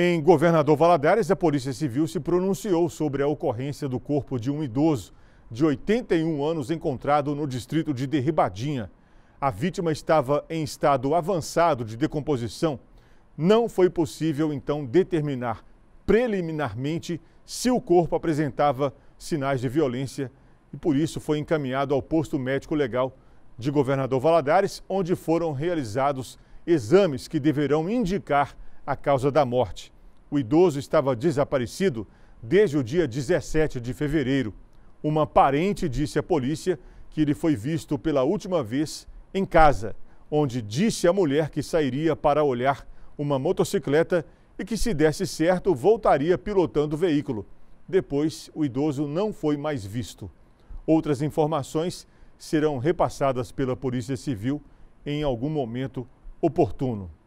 Em Governador Valadares, a Polícia Civil se pronunciou sobre a ocorrência do corpo de um idoso de 81 anos encontrado no distrito de Derribadinha. A vítima estava em estado avançado de decomposição. Não foi possível, então, determinar preliminarmente se o corpo apresentava sinais de violência e, por isso, foi encaminhado ao posto médico legal de Governador Valadares, onde foram realizados exames que deverão indicar a causa da morte. O idoso estava desaparecido desde o dia 17 de fevereiro. Uma parente disse à polícia que ele foi visto pela última vez em casa, onde disse à mulher que sairia para olhar uma motocicleta e que, se desse certo, voltaria pilotando o veículo. Depois, o idoso não foi mais visto. Outras informações serão repassadas pela Polícia Civil em algum momento oportuno.